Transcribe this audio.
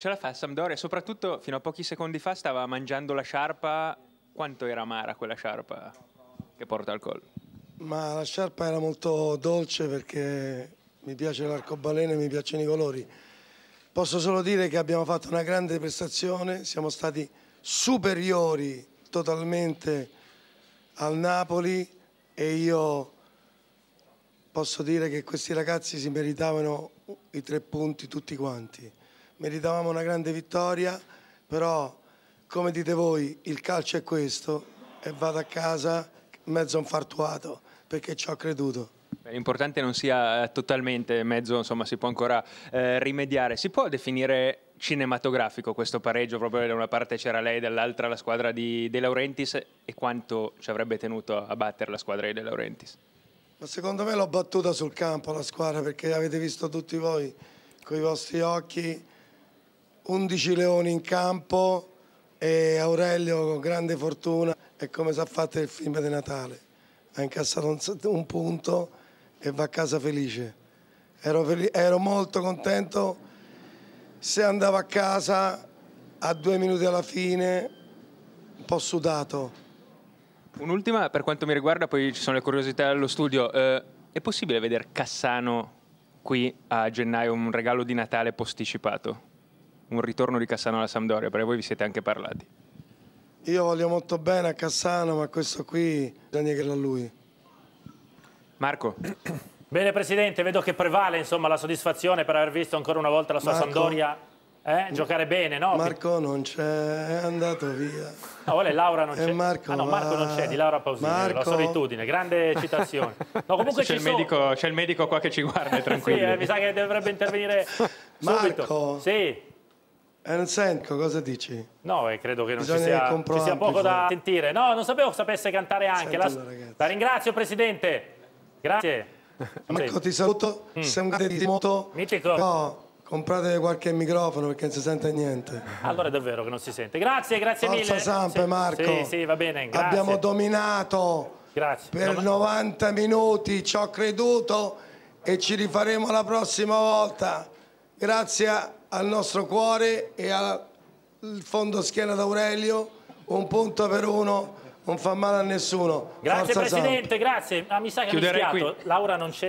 Ce la fa Sampdoria, soprattutto fino a pochi secondi fa stava mangiando la sciarpa. Quanto era amara quella sciarpa che porta al collo? Ma la sciarpa era molto dolce perché mi piace l'arcobaleno e mi piacciono i colori. Posso solo dire che abbiamo fatto una grande prestazione, siamo stati superiori totalmente al Napoli e io posso dire che questi ragazzi si meritavano i tre punti tutti quanti meritavamo una grande vittoria, però come dite voi il calcio è questo e vado a casa mezzo infartuato perché ci ho creduto. L'importante non sia eh, totalmente mezzo, insomma si può ancora eh, rimediare. Si può definire cinematografico questo pareggio, proprio da una parte c'era lei, dall'altra la squadra di De Laurentiis e quanto ci avrebbe tenuto a battere la squadra di De Laurentiis? Ma secondo me l'ho battuta sul campo la squadra perché avete visto tutti voi con i vostri occhi 11 leoni in campo e Aurelio con grande fortuna è come si è fatto il film di Natale. Ha incassato un, un punto e va a casa felice. Ero, fel ero molto contento se andavo a casa a due minuti alla fine un po' sudato. Un'ultima per quanto mi riguarda, poi ci sono le curiosità allo studio. Eh, è possibile vedere Cassano qui a gennaio un regalo di Natale posticipato? un ritorno di Cassano alla Sampdoria, perché voi vi siete anche parlati. Io voglio molto bene a Cassano, ma questo qui bisogna che a lui. Marco. Bene Presidente, vedo che prevale insomma, la soddisfazione per aver visto ancora una volta la sua Marco, Sampdoria eh, giocare bene, no? Marco non c'è, è andato via. No, ah, vuole Laura non eh, c'è. Marco, ah, no, Marco non c'è, di Laura Pausini, Marco... la solitudine, grande citazione. No, comunque c'è, il sono... medico, c'è il medico qua che ci guarda, tranquillo. sì, eh, mi sa che dovrebbe intervenire subito. Marco. Sì. Eh, non sento, cosa dici? No, eh, credo che non ci sia, ci sia poco da sentire. No, non sapevo sapesse cantare anche. La, la, ringrazio, Presidente. Grazie. Marco, ti saluto. Mm. Sembrate di moto. Mitico. No, comprate qualche microfono perché non si sente niente. Allora è davvero che non si sente. Grazie, grazie Forza mille. Forza Sampe, sì. Marco. Sì, sì, va bene. Grazie. Abbiamo dominato. Grazie. Per no, 90 minuti ci ho creduto e ci rifaremo la prossima volta. Grazie al nostro cuore e al fondo schiena d'Aurelio, un punto per uno, non fa male a nessuno. Grazie Forza Presidente, Zamp. grazie. Ah, mi sa che Chiuderei mi schiato. Qui. Laura non c'è.